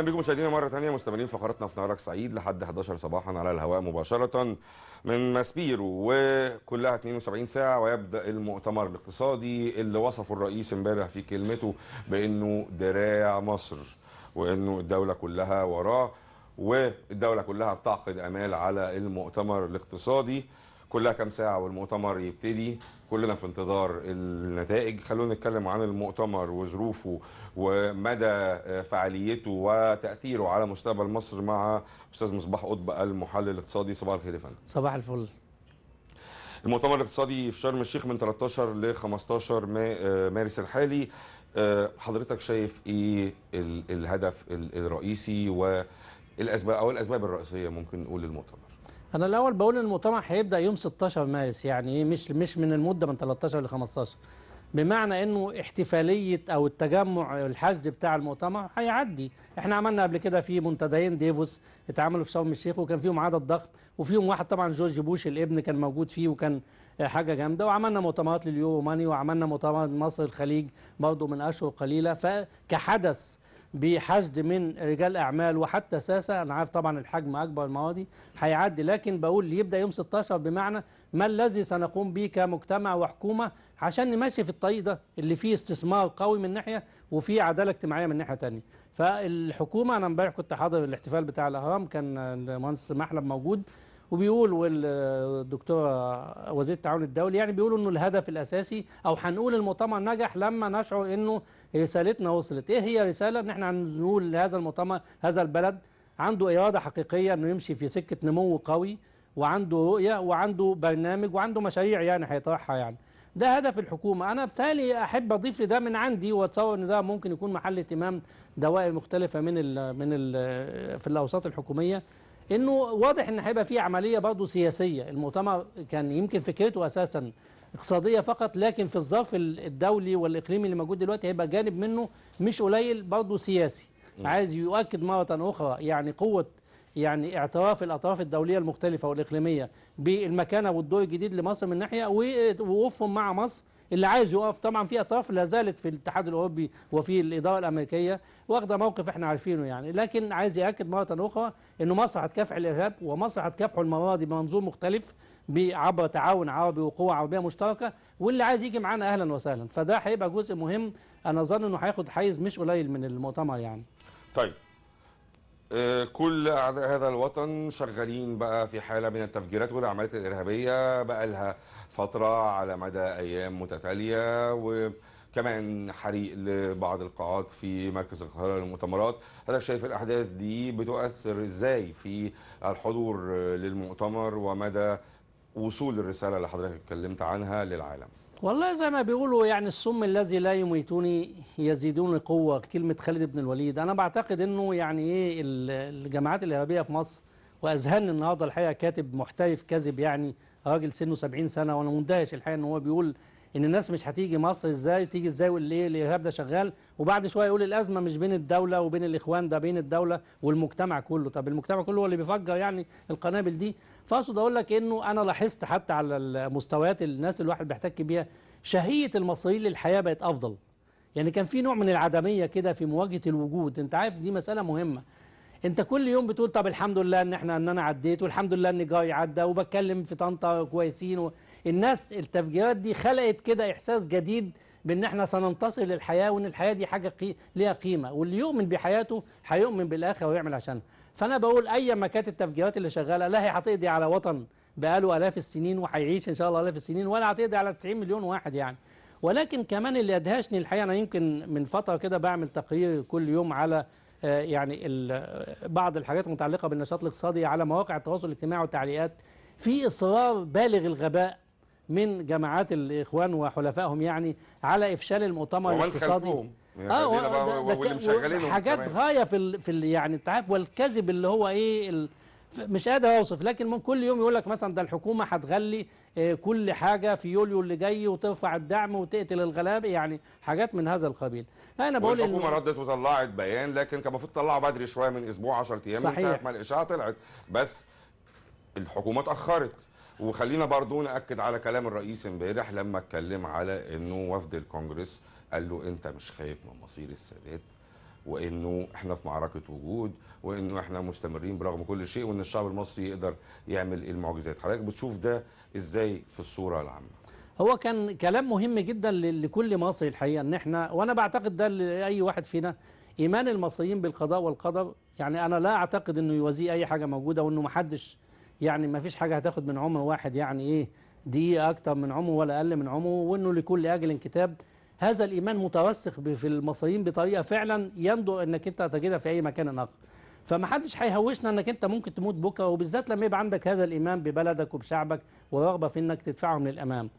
اهلا بكم مشاهدينا مره ثانيه مستمرين في في نهارك سعيد لحد 11 صباحا على الهواء مباشره من ماسبيرو وكلها 72 ساعه ويبدا المؤتمر الاقتصادي اللي وصفه الرئيس امبارح في كلمته بانه دراع مصر وانه الدوله كلها وراه والدوله كلها بتعقد امال على المؤتمر الاقتصادي كلها كام ساعه والمؤتمر يبتدي كلنا في انتظار النتائج خلونا نتكلم عن المؤتمر وظروفه ومدى فعاليته وتاثيره على مستقبل مصر مع استاذ مصباح قطب المحلل الاقتصادي صباح الخير يا فندم صباح الفل المؤتمر الاقتصادي في شرم الشيخ من 13 ل 15 مارس الحالي آه، حضرتك شايف ايه الهدف الرئيسي والاسباب او الاسباب الرئيسيه ممكن نقول للمؤتمر انا الاول بقول ان المؤتمر هيبدا يوم 16 مارس يعني إيه؟ مش مش من المده من 13 ل 15 بمعنى انه احتفاليه او التجمع الحشد بتاع المؤتمر هيعدي احنا عملنا قبل كده في منتديين ديفوس اتعملوا في شرم الشيخ وكان فيهم عدد ضخم وفيهم واحد طبعا جورج بوش الابن كان موجود فيه وكان حاجه جامده وعملنا مؤتمرات لليورو ماني وعملنا مؤتمر مصر الخليج برضه من اشهر قليله فكحدث بحشد من رجال اعمال وحتى ساسه انا عارف طبعا الحجم اكبر المواضي هيعدي لكن بقول يبدا يوم 16 بمعنى ما الذي سنقوم به كمجتمع وحكومه عشان نمشي في الطريق ده اللي فيه استثمار قوي من ناحيه وفيه عداله اجتماعيه من ناحيه ثانيه فالحكومه انا امبارح كنت حاضر الاحتفال بتاع الاهرام كان المهندس محلب موجود وبيقول والدكتور وزير التعاون الدولي يعني بيقولوا انه الهدف الاساسي او هنقول المؤتمر نجح لما نشعر انه رسالتنا وصلت ايه هي رساله ان احنا هنقول لهذا المؤتمر هذا البلد عنده اراده حقيقيه انه يمشي في سكه نمو قوي وعنده رؤيه وعنده برنامج وعنده مشاريع يعني هيطرحها يعني ده هدف الحكومه انا بالتالي احب اضيف لده من عندي واتصور ان ده ممكن يكون محل اهتمام دوائر مختلفه من الـ من الـ في الاوساط الحكوميه انه واضح ان هيبقى في عمليه برضه سياسيه المؤتمر كان يمكن فكرته اساسا اقتصاديه فقط لكن في الظرف الدولي والاقليمي اللي موجود دلوقتي هيبقى جانب منه مش قليل برضه سياسي م. عايز يؤكد مره اخرى يعني قوه يعني اعتراف الاطراف الدوليه المختلفه والاقليميه بالمكانه والدور الجديد لمصر من ناحيه ووقوفهم مع مصر اللي عايز يقف طبعا في اطراف لا زالت في الاتحاد الاوروبي وفي الاداره الامريكيه واخده موقف احنا عارفينه يعني لكن عايز ياكد مره اخرى انه مصر هتكافح الارهاب ومصر هتكافحه المره دي بمنظور مختلف عبر تعاون عربي وقوة عربية مشتركة واللي عايز يجي معانا أهلا وسهلا فده هيبقى جزء مهم أنا أظن أنه هياخد حيز مش قليل من المؤتمر يعني طيب آه، كل اعداء هذا الوطن شغالين بقى في حاله من التفجيرات والعمليات الارهابيه بقى لها فتره على مدى ايام متتاليه وكمان حريق لبعض القاعات في مركز القاهره للمؤتمرات حضرتك شايف الاحداث دي بتؤثر ازاي في الحضور للمؤتمر ومدى وصول الرساله اللي حضرتك اتكلمت عنها للعالم والله زي ما بيقولوا يعني الصم الذي لا يميتني يزيدون قوة كلمة خالد بن الوليد أنا بعتقد أنه يعني إيه الجماعات الإرهابية في مصر وأذهان النهاردة الحقيقة كاتب محترف كذب يعني راجل سنه 70 سنة وأنا مندهش الحقيقة أن هو بيقول إن الناس مش هتيجي مصر إزاي تيجي إزاي والإيه الإرهاب ده شغال وبعد شوية يقول الأزمة مش بين الدولة وبين الإخوان ده بين الدولة والمجتمع كله طب المجتمع كله هو اللي بيفجر يعني القنابل دي فاقصد اقول لك انه انا لاحظت حتى على المستويات الناس اللي الواحد بيحتك بيها شهيه المصريين للحياه بقت افضل يعني كان في نوع من العدميه كده في مواجهه الوجود انت عارف دي مساله مهمه انت كل يوم بتقول طب الحمد لله ان احنا ان انا عديت والحمد لله ان جاي عدى وبتكلم في طنطا كويسين و... الناس التفجيرات دي خلقت كده احساس جديد بان احنا سننتصر للحياه وان الحياه دي حاجه قي... ليها قيمه واللي يؤمن بحياته هيؤمن بالاخره ويعمل عشانها فانا بقول اي كانت التفجيرات اللي شغاله لا هي هتقضي على وطن بقاله الاف السنين وهيعيش ان شاء الله الاف السنين ولا هتقضي على 90 مليون واحد يعني ولكن كمان اللي ادهشني الحقيقه انا يمكن من فتره كده بعمل تقرير كل يوم على آه، يعني بعض الحاجات المتعلقه بالنشاط الاقتصادي على مواقع التواصل الاجتماعي والتعليقات في اصرار بالغ الغباء من جماعات الاخوان وحلفائهم يعني على افشال المؤتمر الاقتصادي اه واللي مشغلينهم حاجات غايه في في يعني انت عارف والكذب اللي هو ايه ال... مش قادر اوصف لكن من كل يوم يقول لك مثلا ده الحكومه هتغلي آه، كل حاجه في يوليو اللي جاي وترفع الدعم وتقتل الغلابه يعني حاجات من هذا القبيل انا بقول الحكومه إن... ردت وطلعت بيان لكن كان المفروض تطلعه بدري شويه من اسبوع 10 ايام من ساعه ما الاشاعه طلعت بس الحكومه اتاخرت وخلينا برضو ناكد على كلام الرئيس امبارح لما اتكلم على انه وفد الكونجرس قال له انت مش خايف من مصير السادات وانه احنا في معركه وجود وانه احنا مستمرين برغم كل شيء وان الشعب المصري يقدر يعمل إيه المعجزات حضرتك بتشوف ده ازاي في الصوره العامه هو كان كلام مهم جدا لكل مصري الحقيقه ان احنا وانا بعتقد ده لاي واحد فينا ايمان المصريين بالقضاء والقدر يعني انا لا اعتقد انه يوازيه اي حاجه موجوده وانه ما حدش يعني ما فيش حاجه هتاخد من عمر واحد يعني ايه دقيقه اكتر من عمره ولا اقل من عمره وانه لكل اجل كتاب هذا الإيمان مترسخ في المصريين بطريقة فعلا يندر أنك أنت تجدها في أي مكان آخر فمحدش هيهوشنا انك انت ممكن تموت بكره وبالذات لما يبقى عندك هذا الايمان ببلدك وبشعبك ورغبه في انك تدفعهم للامام.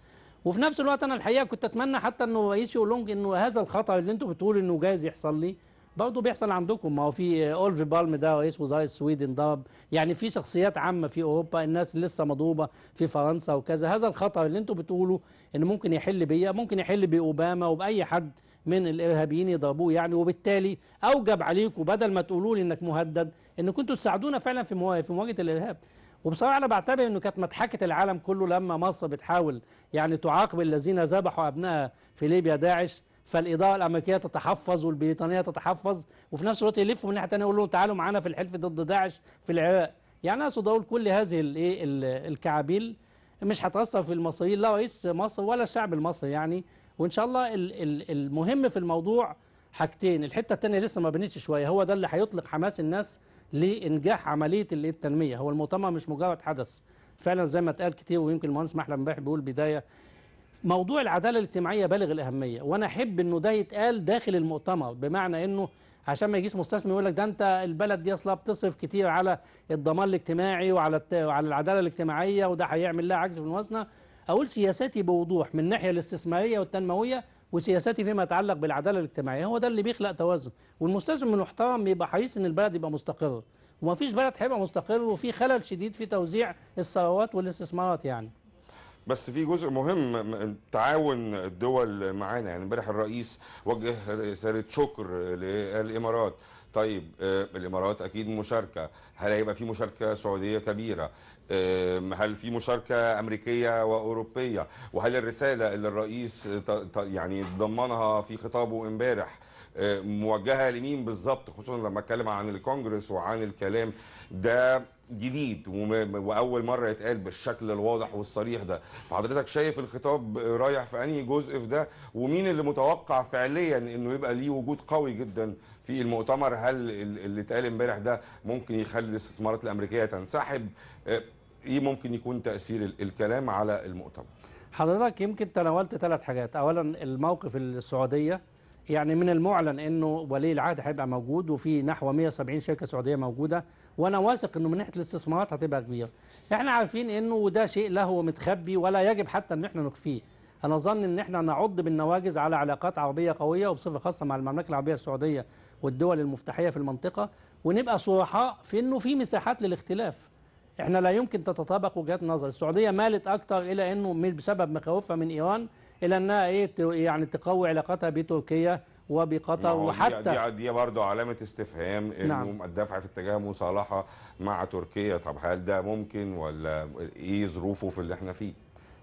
وفي نفس الوقت انا الحقيقه كنت اتمنى حتى انه رئيس يقول انه هذا الخطر اللي انتم بتقولوا انه جايز يحصل لي برضه بيحصل عندكم ما هو في اولف بالم ده رئيس وزراء السويد انضرب يعني في شخصيات عامه في اوروبا الناس لسه مضروبه في فرنسا وكذا هذا الخطر اللي انتم بتقولوا ان ممكن يحل بيا ممكن يحل باوباما وباي حد من الارهابيين يضربوه يعني وبالتالي اوجب عليكم بدل ما تقولوا لي انك مهدد ان كنتوا تساعدونا فعلا في مواجهه في مواجهه الارهاب وبصراحه انا بعتبر انه كانت مضحكه العالم كله لما مصر بتحاول يعني تعاقب الذين ذبحوا ابنائها في ليبيا داعش فالاداره الامريكيه تتحفظ والبريطانيه تتحفظ وفي نفس الوقت يلفوا من ناحيه ثانيه يقول لهم تعالوا معانا في الحلف ضد داعش في العراق يعني اقصد اقول كل هذه الايه الكعابيل مش هتاثر في المصريين لا رئيس مصر ولا الشعب المصري يعني وان شاء الله المهم في الموضوع حاجتين الحته الثانيه لسه ما بنيتش شويه هو ده اللي هيطلق حماس الناس لانجاح عمليه التنميه هو المؤتمر مش مجرد حدث فعلا زي ما اتقال كتير ويمكن المهندس محلم امبارح بيقول بدايه موضوع العداله الاجتماعيه بالغ الاهميه وانا احب انه ده يتقال داخل المؤتمر بمعنى انه عشان ما يجيش مستثمر يقول لك ده انت البلد دي اصلا بتصرف كتير على الضمان الاجتماعي وعلى وعلى العداله الاجتماعيه وده هيعمل لها عجز في الموازنه اقول سياساتي بوضوح من الناحيه الاستثماريه والتنمويه وسياساتي فيما يتعلق بالعداله الاجتماعيه هو ده اللي بيخلق توازن والمستثمر المحترم يبقى حريص ان البلد يبقى مستقر ومفيش بلد هيبقى مستقر وفي خلل شديد في توزيع الثروات والاستثمارات يعني بس في جزء مهم تعاون الدول معانا يعني امبارح الرئيس وجه رساله شكر للامارات طيب آه، الامارات اكيد مشاركه هل هيبقى في مشاركه سعوديه كبيره هل في مشاركه امريكيه واوروبيه وهل الرساله اللي الرئيس يعني ضمنها في خطابه امبارح آه، موجهه لمين بالظبط خصوصا لما اتكلم عن الكونجرس وعن الكلام ده جديد واول مره يتقال بالشكل الواضح والصريح ده فحضرتك شايف الخطاب رايح في انهي جزء في ده ومين اللي متوقع فعليا انه يبقى ليه وجود قوي جدا في المؤتمر هل اللي اتقال امبارح ده ممكن يخلي الاستثمارات الامريكيه تنسحب آه، ايه ممكن يكون تاثير الكلام على المؤتمر حضرتك يمكن تناولت ثلاث حاجات اولا الموقف السعوديه يعني من المعلن انه ولي العهد هيبقى موجود وفي نحو 170 شركه سعوديه موجوده وانا واثق انه من ناحيه الاستثمارات هتبقى كبيره. احنا عارفين انه ده شيء له متخبي ولا يجب حتى ان احنا نخفيه. انا اظن ان احنا نعض بالنواجذ على علاقات عربيه قويه وبصفه خاصه مع المملكه العربيه السعوديه والدول المفتاحيه في المنطقه ونبقى صرحاء في انه في مساحات للاختلاف. احنا لا يمكن تتطابق وجهات نظر السعوديه مالت اكتر الى انه بسبب مخاوفها من ايران الى انها ايه يعني تقوي علاقتها بتركيا وبقطر وحتى دي دي برضه علامه استفهام انه نعم. الدفع في اتجاه مصالحه مع تركيا طب هل ده ممكن ولا ايه ظروفه في اللي احنا فيه؟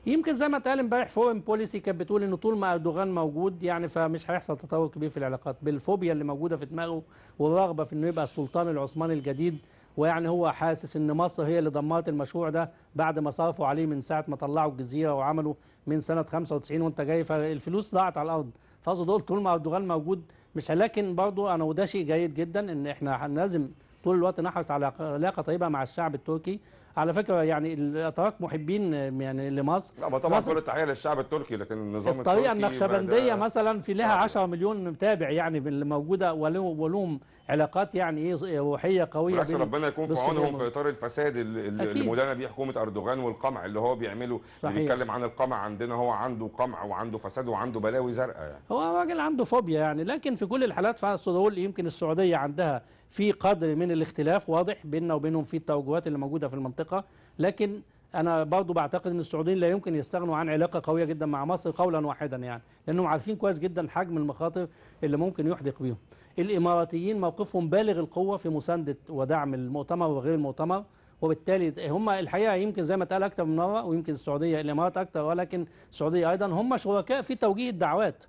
يمكن زي ما اتقال امبارح فورن بوليسي كانت بتقول انه طول ما اردوغان موجود يعني فمش هيحصل تطور كبير في العلاقات بالفوبيا اللي موجوده في دماغه والرغبه في انه يبقى السلطان العثماني الجديد ويعني هو حاسس ان مصر هي اللي دمرت المشروع ده بعد ما صرفوا عليه من ساعه ما طلعوا الجزيره وعملوا من سنه 95 وانت جاي فالفلوس ضاعت على الارض فاقصد دول طول ما اردوغان موجود مش لكن برضه انا وده شيء جيد جدا ان احنا لازم طول الوقت نحرص على علاقه طيبه مع الشعب التركي على فكره يعني الاتراك محبين آه، يعني لمصر لا طبعا كل التحيه للشعب التركي لكن النظام التركي الطريقه النقشبنديه مثلا في لها 10 مليون متابع يعني اللي موجوده ولهم علاقات يعني ايه روحيه قويه بالعكس ربنا يكون في عونهم في اطار الفساد اللي مدانه بيه حكومه اردوغان والقمع اللي هو بيعمله صحيح. اللي بيتكلم عن القمع عندنا هو عنده قمع وعنده فساد وعنده بلاوي زرقاء يعني. هو راجل عنده فوبيا يعني لكن في كل الحالات فصدول يمكن السعوديه عندها في قدر من الاختلاف واضح بيننا وبينهم في التوجهات اللي موجوده في المنطقه العلاقة لكن أنا برضو بعتقد أن السعوديين لا يمكن يستغنوا عن علاقة قوية جدا مع مصر قولا واحدا يعني لأنهم عارفين كويس جدا حجم المخاطر اللي ممكن يحدق بيهم الإماراتيين موقفهم بالغ القوة في مساندة ودعم المؤتمر وغير المؤتمر وبالتالي هم الحقيقه يمكن زي ما اتقال اكتر من مره ويمكن السعوديه الامارات اكتر ولكن السعوديه ايضا هم شركاء في توجيه الدعوات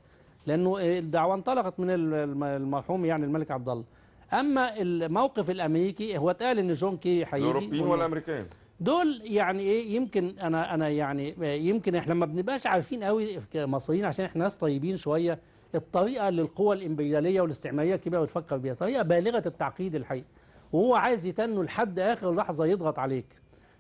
لانه الدعوه انطلقت من المرحوم يعني الملك عبد الله اما الموقف الامريكي هو اتقال ان جون كي هيجي الاوروبيين ولا الامريكان دول يعني ايه يمكن انا انا يعني يمكن احنا ما بنبقاش عارفين قوي كمصريين عشان احنا ناس طيبين شويه الطريقه اللي القوى الامبرياليه والاستعماريه الكبيره بتفكر بيها طريقه بالغه التعقيد الحقيقه وهو عايز يتنه لحد اخر لحظه يضغط عليك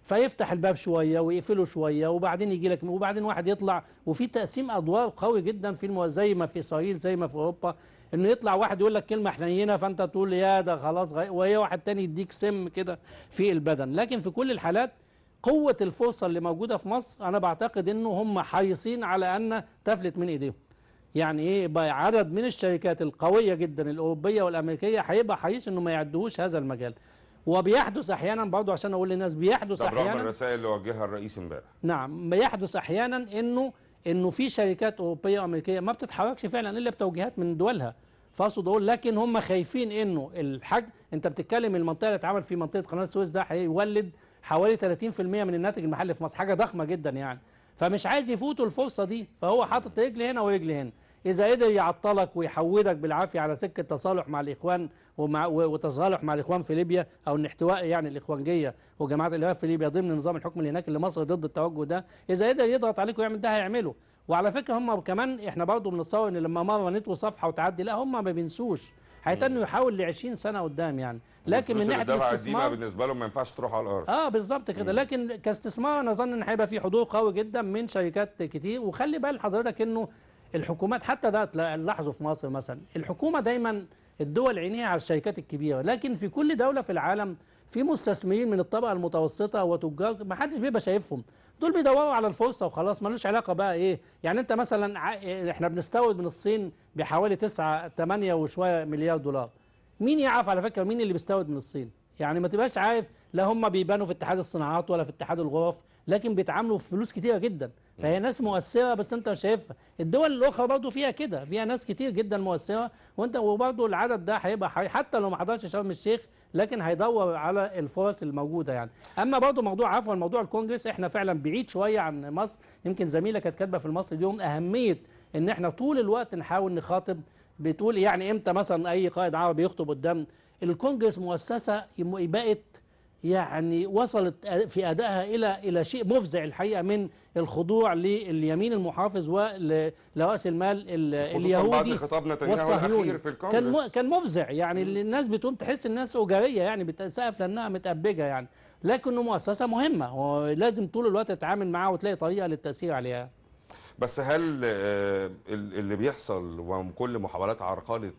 فيفتح الباب شويه ويقفله شويه وبعدين يجي لك وبعدين واحد يطلع وفي تقسيم ادوار قوي جدا في المو... زي ما في اسرائيل زي ما في اوروبا انه يطلع واحد يقول لك كلمه حنينه فانت تقول يا ده خلاص غي... وهي واحد تاني يديك سم كده في البدن لكن في كل الحالات قوه الفرصه اللي موجوده في مصر انا بعتقد انه هم حريصين على ان تفلت من ايديهم يعني ايه بقى عدد من الشركات القويه جدا الاوروبيه والامريكيه هيبقى حريص انه ما يعدوش هذا المجال وبيحدث احيانا برضه عشان اقول للناس بيحدث احيانا رغم الرسائل اللي وجهها الرئيس امبارح نعم بيحدث احيانا انه انه في شركات اوروبيه وامريكيه ما بتتحركش فعلا الا بتوجيهات من دولها فاقصد اقول لكن هم خايفين انه الحجم انت بتتكلم المنطقه اللي اتعمل في منطقه قناه السويس ده هيولد حوالي 30% من الناتج المحلي في مصر حاجه ضخمه جدا يعني فمش عايز يفوتوا الفرصه دي فهو حاطط رجل هنا ورجل هنا إذا قدر يعطلك ويحودك بالعافية على سكة تصالح مع الإخوان ومع وتصالح مع الإخوان في ليبيا أو الاحتواء يعني الإخوانجية وجماعات الإرهاب في ليبيا ضمن نظام الحكم اللي هناك اللي مصر ضد التوجه ده إذا قدر يضغط عليك ويعمل ده هيعمله وعلى فكرة هم كمان إحنا برضه بنتصور إن لما مرة نتوى صفحة وتعدي لا هم ما بينسوش هيتنوا يحاول ل 20 سنه قدام يعني لكن من ناحيه الاستثمار بالنسبه لهم ما ينفعش تروح على الارض اه بالظبط كده لكن كاستثمار انا اظن ان هيبقى في حضور قوي جدا من شركات كتير وخلي بال حضرتك انه الحكومات حتى ده لاحظوا في مصر مثلا الحكومه دايما الدول عينيها على الشركات الكبيره لكن في كل دوله في العالم في مستثمرين من الطبقه المتوسطه وتجار ما حدش بيبقى شايفهم دول بيدوروا على الفرصه وخلاص ملوش علاقه بقى ايه يعني انت مثلا إيه، احنا بنستورد من الصين بحوالي 9 8 وشويه مليار دولار مين يعرف على فكره مين اللي بيستورد من الصين يعني ما تبقاش عارف لا هم بيبانوا في اتحاد الصناعات ولا في اتحاد الغرف لكن بيتعاملوا في فلوس كتيره جدا فهي ناس مؤثره بس انت مش شايفها الدول الاخرى برضه فيها كده فيها ناس كتير جدا مؤثره وانت وبرضه العدد ده هيبقى حتى لو ما حضرش شرم الشيخ لكن هيدور على الفرص الموجوده يعني اما برضه موضوع عفوا موضوع الكونجرس احنا فعلا بعيد شويه عن مصر يمكن زميله كانت كاتبه في المصري اليوم اهميه ان احنا طول الوقت نحاول نخاطب بتقول يعني امتى مثلا اي قائد عربي يخطب قدام الكونجرس مؤسسه بقت يعني وصلت في أدائها إلى إلى شيء مفزع الحقيقة من الخضوع لليمين المحافظ ولرأس المال اليهودي بعد خطاب نتنياهو الأخير في الكونغرس كان كان مفزع يعني الناس بتقوم تحس الناس أجارية يعني بتسقف لأنها متأبجة يعني لكنه مؤسسة مهمة ولازم طول الوقت تتعامل معاها وتلاقي طريقة للتأثير عليها بس هل آه، اللي بيحصل وكل محاولات عرقله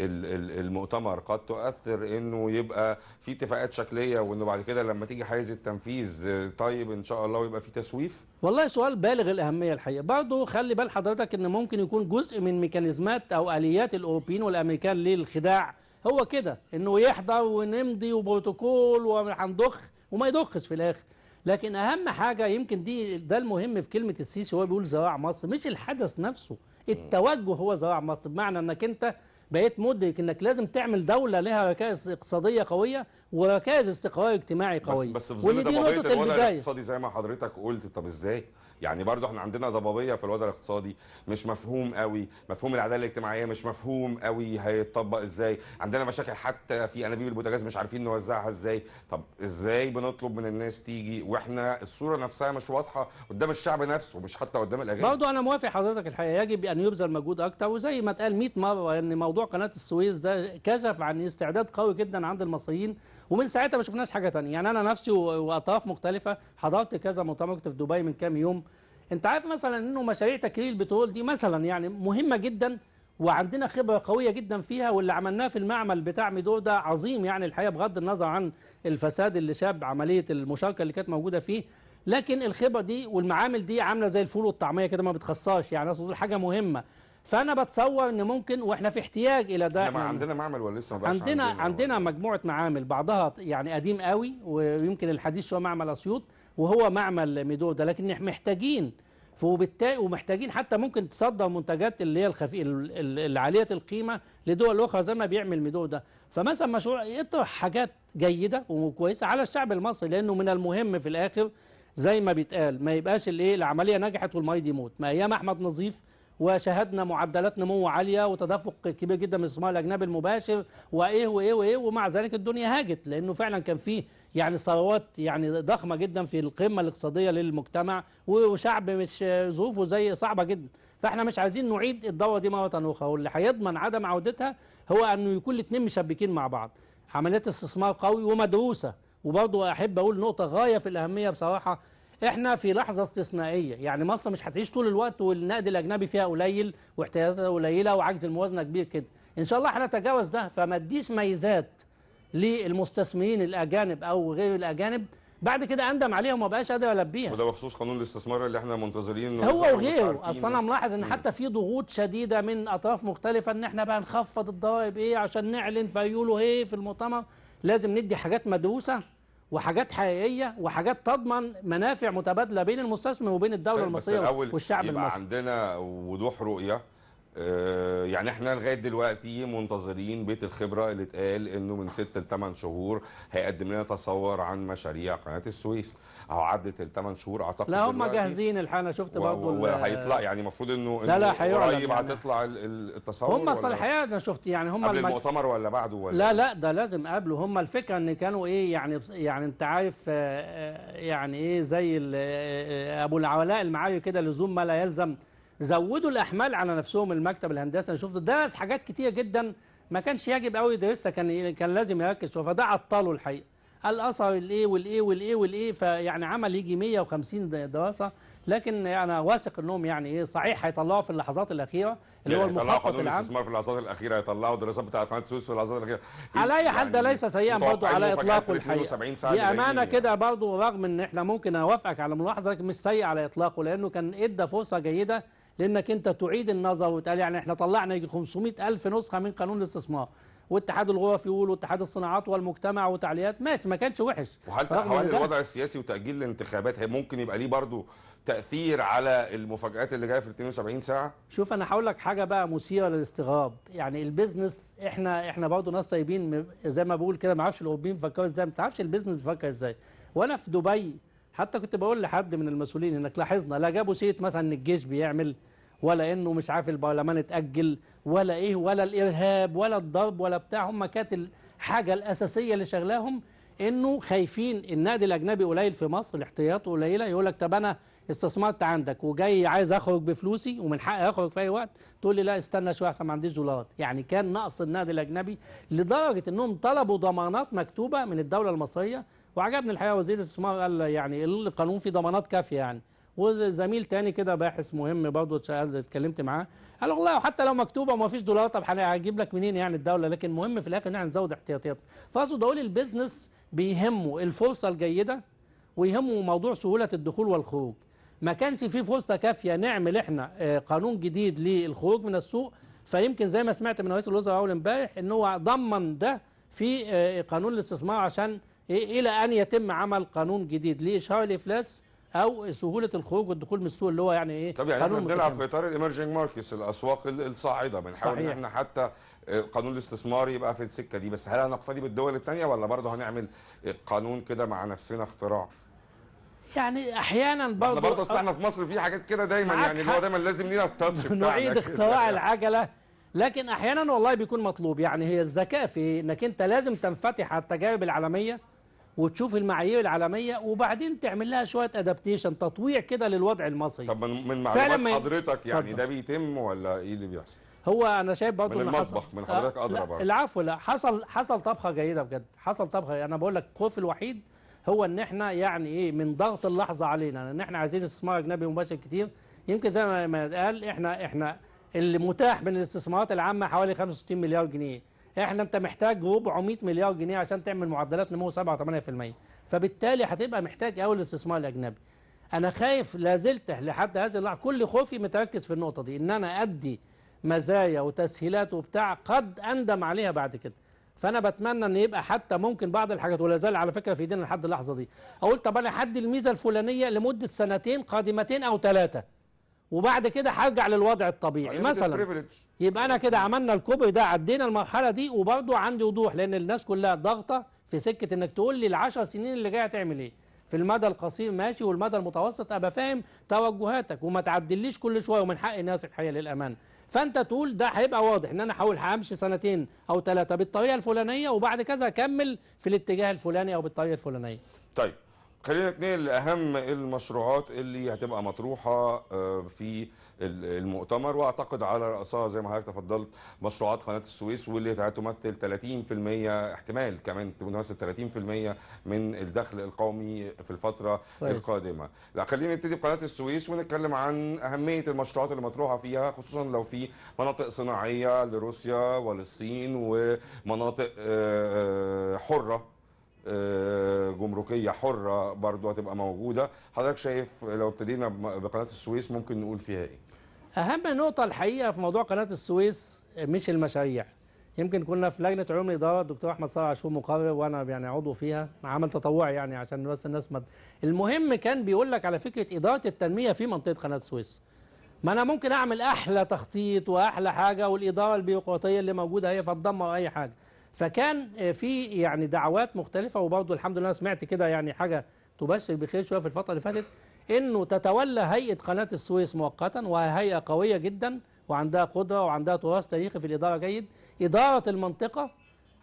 المؤتمر قد تؤثر انه يبقى في اتفاقات شكليه وانه بعد كده لما تيجي حيز التنفيذ آه، طيب ان شاء الله ويبقى في تسويف؟ والله سؤال بالغ الاهميه الحقيقه، برضه خلي بال حضرتك ان ممكن يكون جزء من ميكانيزمات او اليات الاوروبيين والامريكان للخداع هو كده انه يحضر ونمضي وبروتوكول وهنضخ وما يضخش في الاخر لكن اهم حاجه يمكن دي ده المهم في كلمه السيسي هو بيقول زراع مصر مش الحدث نفسه التوجه هو زراع مصر بمعنى انك انت بقيت مدرك انك لازم تعمل دوله لها ركائز اقتصاديه قويه وركائز استقرار اجتماعي قوي بس, بس في ظل ضبابيه الوضع الاقتصادي زي ما حضرتك قلت طب ازاي؟ يعني برضه احنا عندنا ضبابيه في الوضع الاقتصادي مش مفهوم قوي مفهوم العداله الاجتماعيه مش مفهوم قوي هيتطبق ازاي عندنا مشاكل حتى في انابيب البوتاجاز مش عارفين نوزعها ازاي طب ازاي بنطلب من الناس تيجي واحنا الصوره نفسها مش واضحه قدام الشعب نفسه مش حتى قدام الاجانب برضه انا موافق حضرتك الحقيقه يجب ان يبذل مجهود اكتر وزي ما اتقال 100 مره ان يعني موضوع قناه السويس ده كشف عن استعداد قوي جدا عند المصريين ومن ساعتها ما شفناش حاجه ثانيه يعني انا نفسي واطراف مختلفه حضرت كذا مؤتمر كنت في دبي من كام يوم انت عارف مثلا انه مشاريع تكرير البترول دي مثلا يعني مهمه جدا وعندنا خبره قويه جدا فيها واللي عملناه في المعمل بتاع ميدور ده عظيم يعني الحقيقه بغض النظر عن الفساد اللي شاب عمليه المشاركه اللي كانت موجوده فيه لكن الخبره دي والمعامل دي عامله زي الفول والطعميه كده ما بتخسرش يعني اصل حاجه مهمه فانا بتصور ان ممكن واحنا في احتياج الى ده يعني عندنا معمل ولا لسه ما عندنا عندنا, عندنا مجموعه معامل بعضها يعني قديم قوي ويمكن الحديث شويه معمل اسيوط وهو معمل ده لكن احنا محتاجين وبالتالي ومحتاجين حتى ممكن تصدر منتجات اللي هي الخفي اللي عاليه القيمه لدول اخرى زي ما بيعمل ده فمثلا مشروع يطرح حاجات جيده وكويسه على الشعب المصري لانه من المهم في الاخر زي ما بيتقال ما يبقاش الايه العمليه نجحت والمريض يموت ما ايام احمد نظيف وشاهدنا معدلات نمو عاليه وتدفق كبير جدا من الاستثمار الاجنبي المباشر وايه وايه وايه ومع ذلك الدنيا هاجت لانه فعلا كان فيه يعني ثروات يعني ضخمه جدا في القمه الاقتصاديه للمجتمع وشعب مش ظروفه زي صعبه جدا فاحنا مش عايزين نعيد الدوره دي مره اخرى واللي هيضمن عدم عودتها هو انه يكون الاثنين مشبكين مع بعض عمليات استثمار قوي ومدروسه وبرضه احب اقول نقطه غايه في الاهميه بصراحه احنا في لحظه استثنائيه يعني مصر مش هتعيش طول الوقت والنقد الاجنبي فيها قليل واحتياجاتها قليله وعجز الموازنه كبير كده ان شاء الله هنتجاوز ده فما تديش ميزات للمستثمرين الاجانب او غير الاجانب بعد كده اندم عليهم وما بقاش قادر البيها وده بخصوص قانون الاستثمار اللي احنا منتظرين هو وغيره اصل انا ملاحظ ان حتى في ضغوط شديده من اطراف مختلفه ان احنا بقى نخفض الضرائب ايه عشان نعلن فيقولوا ايه في المؤتمر لازم ندي حاجات مدروسه وحاجات حقيقيه وحاجات تضمن منافع متبادله بين المستثمر وبين الدوله طيب المصريه الأول والشعب يبقى المصري عندنا وضوح رؤيه آه، يعني احنا لغايه دلوقتي منتظرين بيت الخبره اللي اتقال انه من 6 ل 8 شهور هيقدم لنا تصور عن مشاريع قناه السويس اهو عدت الثمان شهور اعتقد لا هم جاهزين الحقيقه انا شفت برضه وهيطلع يعني المفروض انه لا لا قريب يعني هتطلع التصور هم الصلاحيات انا شفت يعني هم قبل المؤتمر ولا بعده ولا لا لا ده لازم قبله هم الفكره ان كانوا ايه يعني يعني انت عارف آه، آه، يعني ايه زي آه، ابو العلاء المعالي كده لزوم ما لا يلزم زودوا الاحمال على نفسهم المكتب الهندسي انا شفت درس حاجات كتير جدا ما كانش يجب قوي يدرسها كان كان لازم يركز فده عطله الحقيقه الاثر الايه والايه والايه والايه فيعني عمل يجي 150 دراسه لكن يعني واثق انهم يعني ايه صحيح هيطلعوا في اللحظات الاخيره اللي هو يعني المخطط العام الاستثمار في اللحظات الاخيره هيطلعوا دراسات بتاعت قناه السويس في اللحظات الاخيره على اي حد يعني ليس سيئا برضه على اطلاقه الحقيقه دي امانه كده برضه رغم ان احنا ممكن اوافقك على ملاحظه لكن مش سيء على اطلاقه لانه كان ادى فرصه جيده لانك انت تعيد النظر وتقال يعني احنا طلعنا يجي 500 الف نسخه من قانون الاستثمار واتحاد الغرف يقول واتحاد الصناعات والمجتمع وتعليقات ماشي ما كانش وحش وهل تحول الوضع السياسي وتاجيل الانتخابات ممكن يبقى ليه برضه تاثير على المفاجات اللي جايه في 72 ساعه شوف انا هقول لك حاجه بقى مثيره للاستغراب يعني البيزنس احنا احنا برضه ناس طيبين زي ما بقول كده ما اعرفش الاوروبيين بيفكروا ازاي ما تعرفش البيزنس بيفكر ازاي وانا في دبي حتى كنت بقول لحد من المسؤولين انك لاحظنا لا جابوا سيت مثلا ان الجيش بيعمل ولا انه مش عارف البرلمان اتاجل ولا ايه ولا الارهاب ولا الضرب ولا بتاع هم كانت الحاجه الاساسيه اللي شغلاهم انه خايفين النادي الاجنبي قليل في مصر الاحتياط قليله يقول لك طب انا استثمرت عندك وجاي عايز اخرج بفلوسي ومن حقي اخرج في اي وقت تقول لي لا استنى شويه عشان ما عنديش دولارات يعني كان نقص النادي الاجنبي لدرجه انهم طلبوا ضمانات مكتوبه من الدوله المصريه وعجبني الحقيقه وزير الاستثمار قال يعني القانون فيه ضمانات كافيه يعني وزميل تاني كده باحث مهم برضه اتكلمت معاه قال والله حتى لو مكتوبه وما فيش دولار طب هجيب لك منين يعني الدوله لكن المهم في الاخر ان احنا نزود احتياطاتنا فاقصد اقول البيزنس بيهمه الفرصه الجيده ويهمه موضوع سهوله الدخول والخروج ما كانش في فرصه كافيه نعمل احنا آه، قانون جديد للخروج من السوق فيمكن زي ما سمعت من رئيس الوزراء اول امبارح ان هو ضمن ده في آه، قانون الاستثمار عشان إيه، الى ان يتم عمل قانون جديد لاشهار الافلاس او سهوله الخروج والدخول من السوق اللي هو يعني ايه طب يعني احنا بنلعب في اطار الايمرجنج ماركتس الاسواق الصاعده بنحاول ان احنا حتى آه، قانون الاستثمار يبقى في السكه دي بس هل هنقتدي بالدول الثانيه ولا برضه هنعمل آه، قانون كده مع نفسنا اختراع يعني احيانا برضه احنا برضه اصل آه، احنا في مصر في حاجات كده دايما يعني اللي هو دايما لازم لينا التاتش بتاعنا نعيد اختراع يعني. العجله لكن احيانا والله بيكون مطلوب يعني هي الذكاء في انك انت لازم تنفتح على التجارب العالميه وتشوف المعايير العالميه وبعدين تعمل لها شويه ادابتيشن تطويع كده للوضع المصري طب من معلومات حضرتك يعني ده بيتم ولا ايه اللي بيحصل هو انا شايف برضه من المطبخ من حضرتك آه، ادرى برضه العفو لا حصل حصل طبخه جيده بجد حصل طبخه انا بقول لك الخوف الوحيد هو ان احنا يعني ايه من ضغط اللحظه علينا ان احنا عايزين استثمار اجنبي مباشر كتير يمكن زي ما قال احنا احنا اللي متاح من الاستثمارات العامه حوالي 65 مليار جنيه احنا انت محتاج 400 مليار جنيه عشان تعمل معدلات نمو 7 8% فبالتالي هتبقى محتاج قوي الاستثمار الاجنبي انا خايف لا زلت لحد هذه اللحظه كل خوفي متركز في النقطه دي ان انا ادي مزايا وتسهيلات وبتاع قد اندم عليها بعد كده فانا بتمنى ان يبقى حتى ممكن بعض الحاجات ولا زال على فكره في ايدينا لحد اللحظه دي اقول طب انا حد الميزه الفلانيه لمده سنتين قادمتين او ثلاثه وبعد كده هرجع للوضع الطبيعي مثلا يبقى انا كده عملنا الكوبري ده عدينا المرحله دي وبرده عندي وضوح لان الناس كلها ضاغطه في سكه انك تقول لي ال10 سنين اللي جايه هتعمل ايه في المدى القصير ماشي والمدى المتوسط ابقى فاهم توجهاتك وما تعدليش كل شويه ومن حق الناس الحقيقه للامانه فانت تقول ده هيبقى واضح ان انا هحاول همشي سنتين او ثلاثه بالطريقه الفلانيه وبعد كذا اكمل في الاتجاه الفلاني او بالطريقه الفلانيه طيب خلينا نتنقل لاهم المشروعات اللي هتبقى مطروحه آه، في المؤتمر واعتقد على راسها زي ما حضرتك تفضلت مشروعات قناه السويس واللي هتمثل 30% احتمال كمان تمثل 30% من الدخل القومي في الفتره طيب. القادمه. لا خلينا نبتدي بقناه السويس ونتكلم عن اهميه المشروعات اللي مطروحه فيها خصوصا لو في مناطق صناعيه لروسيا وللصين ومناطق آه، آه، حره آه، جمركيه حره برضو هتبقى موجوده حضرتك شايف لو ابتدينا بقناه السويس ممكن نقول فيها ايه اهم نقطه الحقيقه في موضوع قناه السويس مش المشاريع يمكن كنا في لجنه علوم الاداره الدكتور احمد صالح عاشور مقرر وانا يعني عضو فيها عمل تطوعي يعني عشان بس الناس مد... المهم كان بيقول لك على فكره اداره التنميه في منطقه قناه السويس ما انا ممكن اعمل احلى تخطيط واحلى حاجه والاداره البيروقراطيه اللي موجوده هي فتدمر اي حاجه فكان آه، في يعني دعوات مختلفة وبرضه الحمد لله سمعت كده يعني حاجة تبشر بخير شوية في الفترة اللي فاتت انه تتولى هيئة قناة السويس مؤقتا وهي قوية جدا وعندها قدرة وعندها تراث تاريخي في الإدارة جيد إدارة المنطقة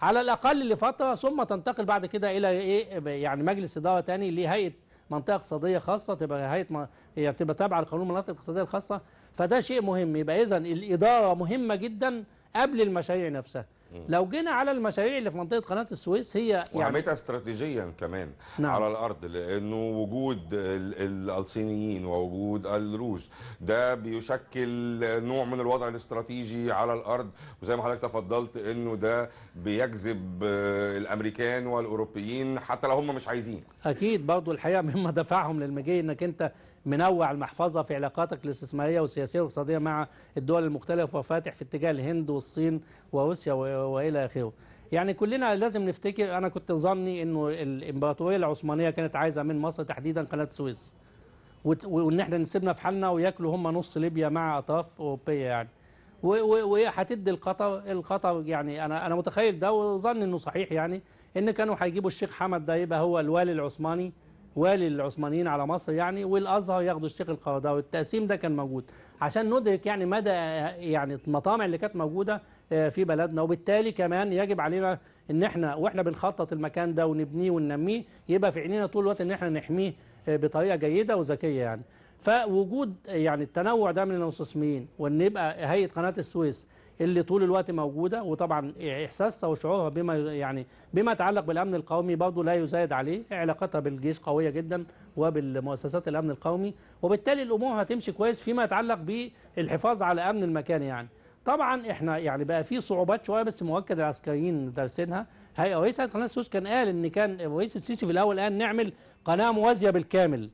على الأقل لفترة ثم تنتقل بعد كده إلى إيه يعني مجلس إدارة تاني لهيئة منطقة اقتصادية خاصة تبقى هيئة ما هي يعني تابعة لقانون المناطق الاقتصادية الخاصة فده شيء مهم يبقى إذا الإدارة مهمة جدا قبل المشاريع نفسها لو جينا على المشاريع اللي في منطقه قناه السويس هي يعني وعملتها استراتيجيا كمان نعم. على الارض لانه وجود الصينيين ووجود الروس ده بيشكل نوع من الوضع الاستراتيجي على الارض وزي ما حضرتك تفضلت انه ده بيجذب آه، الامريكان والاوروبيين حتى لو هم مش عايزين اكيد برضو الحقيقه مما دفعهم للمجيء انك انت منوع المحفظه في علاقاتك الاستثماريه والسياسيه والاقتصاديه مع الدول المختلفه وفاتح في اتجاه الهند والصين وروسيا والى اخره. يعني كلنا لازم نفتكر انا كنت ظني انه الامبراطوريه العثمانيه كانت عايزه من مصر تحديدا قناه السويس. وان احنا نسيبنا في حالنا وياكلوا هم نص ليبيا مع اطراف اوروبيه يعني. وهتدي القطر القطر يعني انا انا متخيل ده وظني انه صحيح يعني ان كانوا هيجيبوا الشيخ حمد ده يبقى هو الوالي العثماني والي العثمانيين على مصر يعني والازهر ياخدوا الشيخ القرضاوي التقسيم ده كان موجود عشان ندرك يعني مدى يعني المطامع اللي كانت موجوده آه، في بلدنا وبالتالي كمان يجب علينا ان احنا واحنا بنخطط المكان ده ونبنيه وننميه يبقى في عينينا طول الوقت ان احنا نحميه آه، بطريقه جيده وذكيه يعني فوجود يعني التنوع ده من المستثمرين وان يبقى هيئه قناه السويس اللي طول الوقت موجوده وطبعا احساسها وشعورها بما يعني بما يتعلق بالامن القومي برضه لا يزايد عليه علاقتها بالجيش قويه جدا وبالمؤسسات الامن القومي وبالتالي الامور هتمشي كويس فيما يتعلق بالحفاظ على امن المكان يعني طبعا احنا يعني بقى في صعوبات شويه بس مؤكد العسكريين دارسينها هي رئيس قناه السويس كان قال ان كان الرئيس السيسي في الاول قال نعمل قناه موازيه بالكامل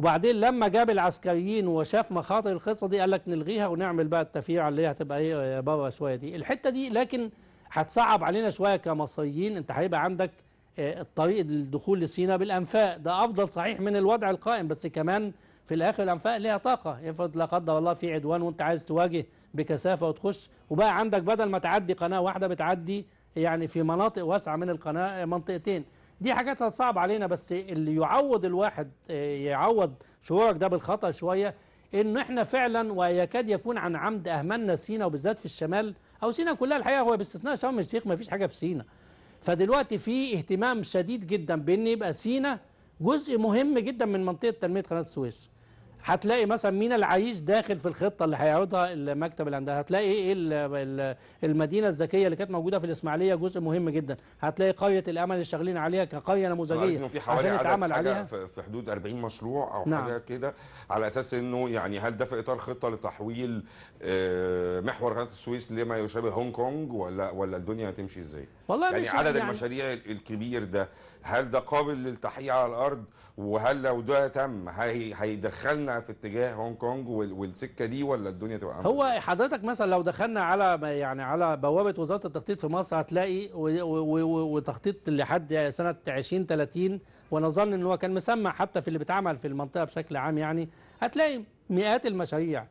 وبعدين لما جاب العسكريين وشاف مخاطر الخطه دي قال لك نلغيها ونعمل بقى التفريعه اللي هي هتبقى ايه آه، بره شويه دي الحته دي لكن هتصعب علينا شويه كمصريين انت هيبقى عندك آه، الطريق الدخول لسينا بالانفاق ده افضل صحيح من الوضع القائم بس كمان في الاخر الانفاق ليها طاقه افرض لا قدر الله في عدوان وانت عايز تواجه بكثافه وتخش وبقى عندك بدل ما تعدي قناه واحده بتعدي يعني في مناطق واسعه من القناه آه، منطقتين دي حاجات هتصعب علينا بس اللي يعوض الواحد آه، يعوض شعورك ده بالخطأ شوية إن إحنا فعلا ويكاد يكون عن عمد أهملنا سينا وبالذات في الشمال أو سينا كلها الحقيقة هو باستثناء شرم الشيخ ما فيش حاجة في سينا فدلوقتي في اهتمام شديد جدا بإن يبقى سينا جزء مهم جدا من منطقة تنمية قناة السويس هتلاقي مثلا مين العريش داخل في الخطه اللي هيعرضها المكتب عندها هتلاقي ايه المدينه الذكيه اللي كانت موجوده في الاسماعيليه جزء مهم جدا هتلاقي قريه الامل اللي شغالين عليها كقريه نموذجيه في حوالي عشان يتعمل عليها في حدود 40 مشروع او نعم. حاجه كده على اساس انه يعني هل ده في اطار خطه لتحويل آه، محور قناه السويس لما يشابه هونج كونج ولا ولا الدنيا هتمشي ازاي والله يعني مش عدد يعني المشاريع الكبير ده هل ده قابل للتحقيق على الارض وهل لو ده تم هيدخلنا في اتجاه هونج كونج والسكه دي ولا الدنيا تبقى عامله هو حضرتك مثلا لو دخلنا على يعني على بوابه وزاره التخطيط في مصر هتلاقي وتخطيط لحد سنه 20 30 ونظن ان هو كان مسمى حتى في اللي بيتعمل في المنطقه بشكل عام يعني هتلاقي مئات المشاريع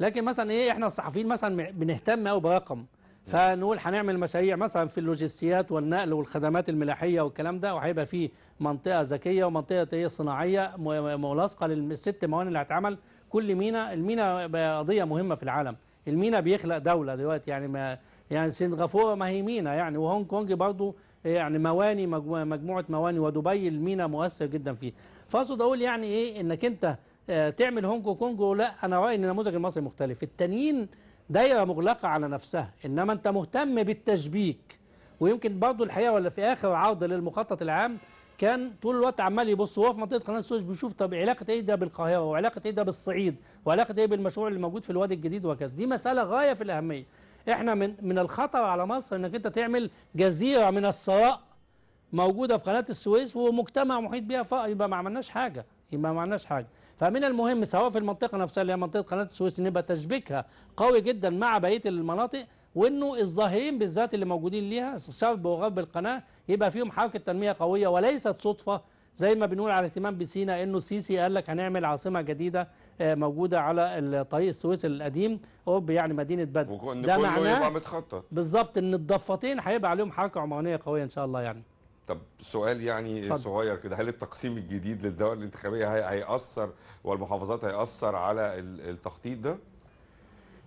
لكن مثلا ايه احنا الصحفيين مثلا بنهتم قوي برقم فنقول هنعمل مشاريع مثلا في اللوجستيات والنقل والخدمات الملاحيه والكلام ده وهيبقى في منطقه ذكيه ومنطقه ايه صناعيه ملاصقه للست موانئ اللي هتعمل كل مينا المينا قضيه مهمه في العالم المينا بيخلق دوله دلوقتي يعني ما يعني سنغافوره ما هي مينا يعني وهونج كونج برضه يعني مواني مجموعه, مواني ودبي المينا مؤثر جدا فيه فاقصد اقول يعني ايه انك انت آه، تعمل هونج كونج لا انا رايي ان النموذج المصري مختلف التانيين دايرة مغلقة على نفسها إنما أنت مهتم بالتشبيك ويمكن برضه الحقيقة ولا في آخر عرض للمخطط العام كان طول الوقت عمال يبص وهو في منطقه قناه السويس بيشوف طب علاقه ايه ده بالقاهره وعلاقه ايه ده بالصعيد وعلاقه ايه بالمشروع اللي موجود في الوادي الجديد وهكذا دي مساله غايه في الاهميه احنا من من الخطر على مصر انك انت تعمل جزيره من الثراء موجوده في قناه السويس ومجتمع محيط بيها فقط يبقى ما عملناش حاجه يبقى ما عندناش حاجه فمن المهم سواء في المنطقه نفسها اللي هي منطقه قناه السويس ان نبقى تشبيكها قوي جدا مع بقيه المناطق وانه الظاهرين بالذات اللي موجودين ليها شرق وغرب القناه يبقى فيهم حركه تنميه قويه وليست صدفه زي ما بنقول على اهتمام بسينا انه السيسي قال لك هنعمل عاصمه جديده آه، موجوده على طريق السويس القديم او يعني مدينه بدر ده معناه بالظبط ان الضفتين هيبقى عليهم حركه عمرانيه قويه ان شاء الله يعني طب سؤال يعني فضل. صغير كده هل التقسيم الجديد للدوائر الانتخابيه هيأثر والمحافظات هيأثر على التخطيط ده؟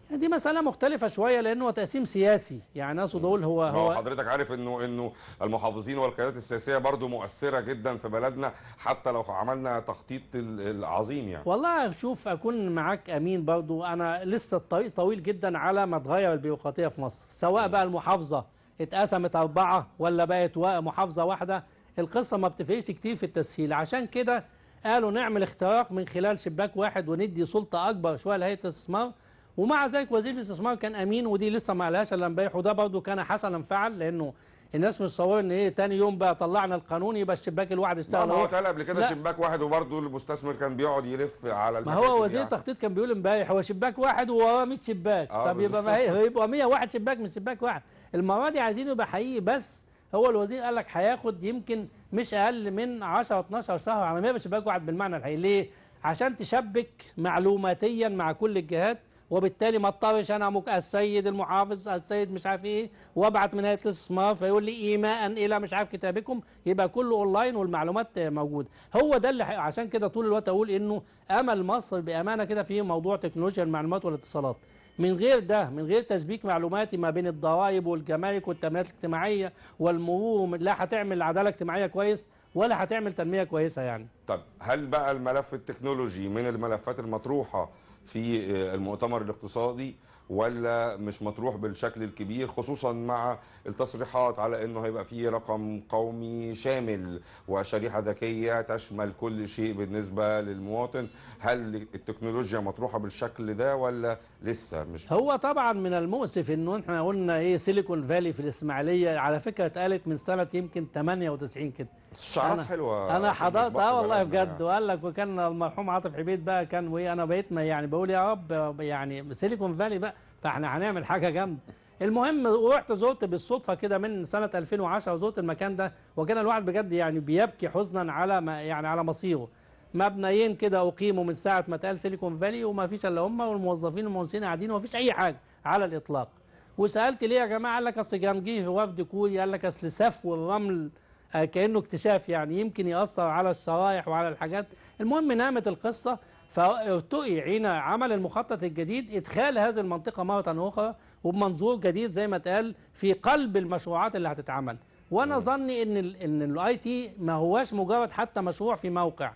يعني دي مسألة مختلفة شوية لأنه تقسيم سياسي يعني أقصد أقول هو هو حضرتك عارف إنه إنه المحافظين والقيادات السياسية برضو مؤثرة جدا في بلدنا حتى لو عملنا تخطيط العظيم يعني والله شوف أكون معاك أمين برضو أنا لسه الطريق طويل جدا على ما تغير البيروقراطية في مصر سواء بقى المحافظة اتقسمت أربعة ولا بقت محافظة واحدة القصة ما بتفرقش كتير في التسهيل عشان كده قالوا نعمل اختراق من خلال شباك واحد وندي سلطة أكبر شوية لهيئة الاستثمار ومع ذلك وزير الاستثمار كان أمين ودي لسه ما قالهاش إلا امبارح وده برضه كان حسنا فعل لأنه الناس متصوره ان ايه تاني يوم بقى طلعنا القانون يبقى الشباك الواحد اشتغل ما هو قال قبل كده شباك واحد وبرضه المستثمر كان بيقعد يلف على ما هو وزير يعني. التخطيط كان بيقول امبارح هو شباك واحد ووراه 100 شباك آه طب يبقى ما هي يبقى 101 شباك مش شباك واحد المرة دي عايزينه يبقى حقيقي بس هو الوزير قال لك هياخد يمكن مش اقل من 10 12 شهر على ما يبقاش بجعد بالمعنى الحقيقي ليه؟ عشان تشبك معلوماتيا مع كل الجهات وبالتالي ما اضطرش انا مك... السيد المحافظ السيد مش عارف ايه وابعت من هيئه الاستثمار فيقول لي ايماء الى مش عارف كتابكم يبقى كله اونلاين والمعلومات موجوده هو ده اللي عشان كده طول الوقت اقول انه امل مصر بامانه كده في موضوع تكنولوجيا المعلومات والاتصالات من غير ده من غير تسبيك معلوماتي ما بين الضرائب والجمارك والتمويلات الاجتماعيه والمرور لا هتعمل عداله اجتماعيه كويس ولا هتعمل تنميه كويسه يعني طب هل بقى الملف التكنولوجي من الملفات المطروحه في المؤتمر الاقتصادي ولا مش مطروح بالشكل الكبير خصوصا مع التصريحات على انه هيبقى في رقم قومي شامل وشريحه ذكيه تشمل كل شيء بالنسبه للمواطن هل التكنولوجيا مطروحه بالشكل ده ولا لسه مش هو طبعا من المؤسف انه احنا قلنا ايه سيليكون فالي في الاسماعيليه على فكره اتقالت من سنه يمكن 98 كده شعارات حلوه انا حضرت اه والله بجد يعني. وقال لك وكان المرحوم عاطف عبيد بقى كان وايه انا بقيت يعني بقول يا رب يعني سيليكون فالي بقى فاحنا هنعمل حاجه جامده المهم رحت زرت بالصدفه كده من سنه 2010 زرت المكان ده وكان الواحد بجد يعني بيبكي حزنا على ما يعني على مصيره مبنيين كده اقيموا من ساعه ما اتقال سيليكون فالي وما فيش الا هم والموظفين المهندسين قاعدين وما فيش اي حاجه على الاطلاق وسالت ليه يا جماعه قال لك اصل كان جه وفد كوري قال لك اصل سفو الرمل آه، كأنه اكتشاف يعني يمكن يأثر على الشرايح وعلى الحاجات المهم نامت القصة فارتقي عين عمل المخطط الجديد إدخال هذه المنطقة مرة أخرى وبمنظور جديد زي ما اتقال في قلب المشروعات اللي هتتعمل وأنا ظني إن الـ إن الأي تي ما هواش مجرد حتى مشروع في موقع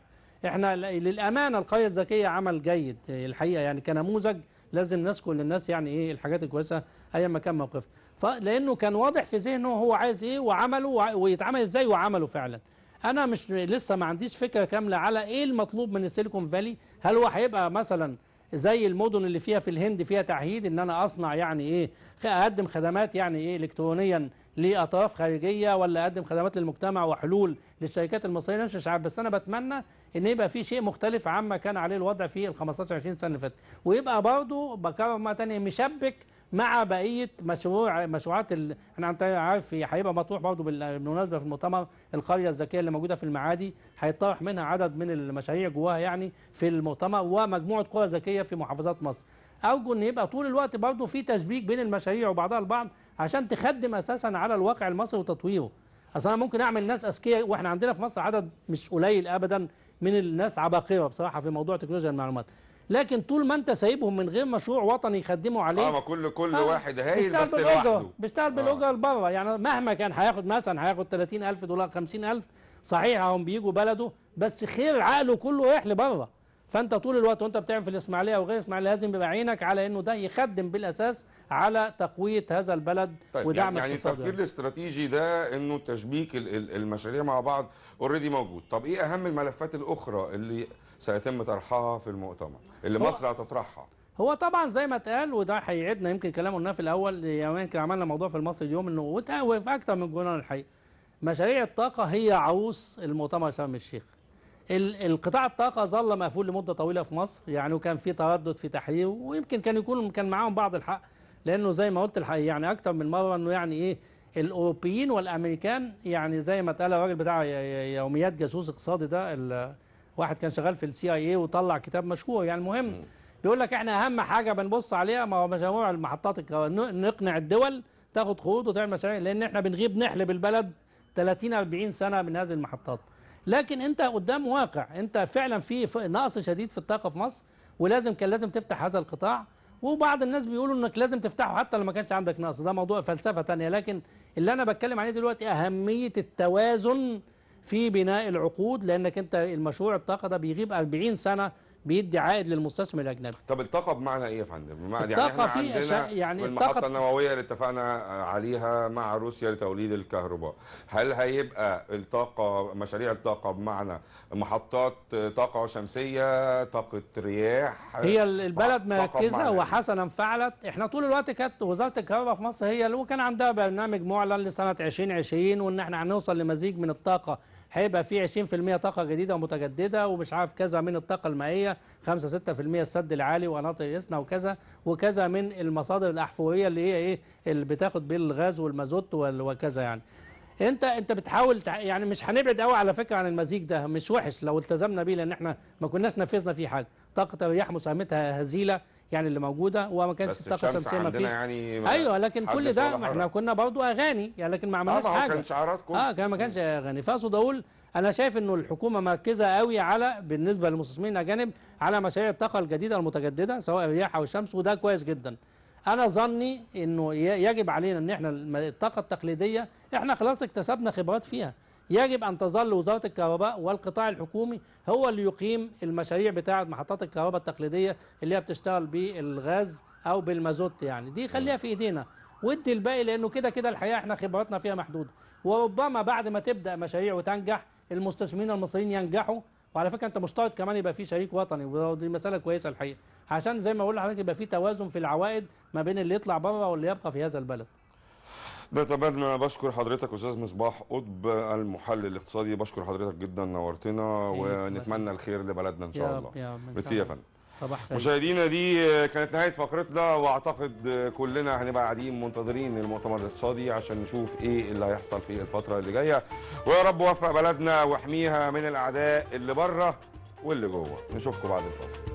احنا للأمانة القرية الذكية عمل جيد الحقيقة يعني كنموذج لازم نذكر للناس يعني ايه الحاجات الكويسة أيا ما كان موقفها لأنه كان واضح في ذهنه هو عايز إيه وعمله ويتعمل إزاي وعمله فعلا أنا مش لسه ما عنديش فكرة كاملة على إيه المطلوب من السيليكون فالي هل هو هيبقى مثلا زي المدن اللي فيها في الهند فيها تعهيد ان انا اصنع يعني ايه اقدم خدمات يعني ايه الكترونيا لاطراف خارجيه ولا اقدم خدمات للمجتمع وحلول للشركات المصريه مش عارف بس انا بتمنى ان يبقى في شيء مختلف عما كان عليه الوضع في ال 15 20 سنه اللي فاتت ويبقى برضه بكرر مره ثانيه مشبك مع بقيه مشروع مشروعات ال... احنا انت عارف هيبقى مطروح برضه بالمناسبه في المؤتمر القريه الذكيه اللي موجوده في المعادي هيطرح منها عدد من المشاريع جواها يعني في المؤتمر ومجموعه قرى ذكيه في محافظات مصر ارجو ان يبقى طول الوقت برضه في تشبيك بين المشاريع وبعضها البعض عشان تخدم اساسا على الواقع المصري وتطويره اصل انا ممكن اعمل ناس اذكياء واحنا عندنا في مصر عدد مش قليل ابدا من الناس عباقره بصراحه في موضوع تكنولوجيا المعلومات لكن طول ما انت سايبهم من غير مشروع وطني يخدموا عليه اه ما كل كل آه واحد هايل بس لوحده بيشتغل آه. بالاجره آه. بره يعني مهما كان هياخد مثلا هياخد 30000 دولار 50000 صحيح هم بيجوا بلده بس خير عقله كله رايح لبره فانت طول الوقت وانت بتعمل في الاسماعيليه او غير الاسماعيليه لازم يبقى عينك على انه ده يخدم بالاساس على تقويه هذا البلد طيب ودعم يعني, يعني التفكير يعني. الاستراتيجي ده انه تشبيك المشاريع مع بعض اوريدي موجود طب ايه اهم الملفات الاخرى اللي سيتم طرحها في المؤتمر اللي مصر هتطرحها هو طبعا زي ما اتقال وده هيعيدنا يمكن كلام قلناه في الاول يعني يمكن عملنا موضوع في المصري اليوم انه وفي اكتر من جولان الحقيقه مشاريع الطاقه هي عروس المؤتمر شرم الشيخ القطاع الطاقة ظل مقفول لمدة طويلة في مصر يعني وكان في تردد في تحريره ويمكن كان يكون كان معاهم بعض الحق لأنه زي ما قلت الحقيقة يعني أكتر من مرة أنه يعني إيه الأوروبيين والأمريكان يعني زي ما اتقال الراجل بتاع يوميات جاسوس اقتصادي ده واحد كان شغال في السي اي إيه وطلع كتاب مشهور يعني المهم بيقول لك احنا أهم حاجة بنبص عليها ما هو مشروع المحطات نقنع الدول تاخد خطوط وتعمل مشاريع لأن احنا بنغيب نحلب البلد 30 40 سنة من هذه المحطات لكن انت قدام واقع انت فعلا في نقص شديد في الطاقه في مصر ولازم كان لازم تفتح هذا القطاع وبعض الناس بيقولوا انك لازم تفتحه حتى لو ما كانش عندك نقص ده موضوع فلسفه تانية لكن اللي انا بتكلم عليه دلوقتي اهميه التوازن في بناء العقود لانك انت المشروع الطاقه ده بيغيب 40 سنه بيدي عائد للمستثمر الاجنبي طب الطاقه بمعنى ايه يا فندم بمعنى الطاقه يعني الطاقه في عندنا يعني المحطه النوويه اللي اتفقنا عليها مع روسيا لتوليد الكهرباء هل هيبقى الطاقه مشاريع الطاقه بمعنى محطات طاقه شمسيه طاقه رياح هي البلد مركزه إيه؟ وحسنا فعلت احنا طول الوقت كانت وزاره الكهرباء في مصر هي اللي كان عندها برنامج معلن لسنه 2020 وان احنا هنوصل لمزيج من الطاقه هيبقى في 20% طاقه جديده ومتجدده ومش عارف كذا من الطاقه المائيه 5 6% السد العالي ومناطق اليسنا وكذا وكذا من المصادر الاحفوريه اللي هي ايه اللي بتاخد بيه الغاز والمازوت وكذا يعني انت انت بتحاول يعني مش هنبعد قوي على فكره عن المزيج ده مش وحش لو التزمنا بيه لان احنا ما كناش نفذنا فيه حاجه طاقه الرياح مساهمتها هزيله يعني اللي موجوده وما كانش الطاقه الشمسيه ما فيش يعني ما ايوه لكن كل ده ما احنا كنا برضو اغاني يعني لكن ما آه، عملناش آه حاجه كان شعاراتكم اه كان ما كانش اغاني فاقصد اقول انا شايف انه الحكومه مركزه قوي على بالنسبه للمستثمرين الاجانب على مشاريع الطاقه الجديده المتجدده سواء الرياح او الشمس وده كويس جدا انا ظني انه يجب علينا ان احنا الطاقه التقليديه احنا خلاص اكتسبنا خبرات فيها يجب أن تظل وزارة الكهرباء والقطاع الحكومي هو اللي يقيم المشاريع بتاعة محطات الكهرباء التقليدية اللي هي بتشتغل بالغاز أو بالمازوت يعني دي خليها في إيدينا وادي الباقي لأنه كده كده الحقيقة احنا خبراتنا فيها محدودة وربما بعد ما تبدأ مشاريع وتنجح المستثمرين المصريين ينجحوا وعلى فكره انت مشترط كمان يبقى في شريك وطني ودي مساله كويسه الحقيقه عشان زي ما بقول لحضرتك يبقى في توازن في العوائد ما بين اللي يطلع بره واللي يبقى في هذا البلد نتمنى بشكر حضرتك استاذ مصباح قطب المحلل الاقتصادي بشكر حضرتك جدا نورتنا إيه، ونتمنى الخير لبلدنا ان شاء الله ميرسي يا فندم صباح سعيد مشاهدينا دي كانت نهايه فقرتنا واعتقد كلنا هنبقى قاعدين منتظرين المؤتمر الاقتصادي عشان نشوف ايه اللي هيحصل في الفتره اللي جايه ويا رب وفق بلدنا واحميها من الاعداء اللي بره واللي جوه نشوفكم بعد الفاصل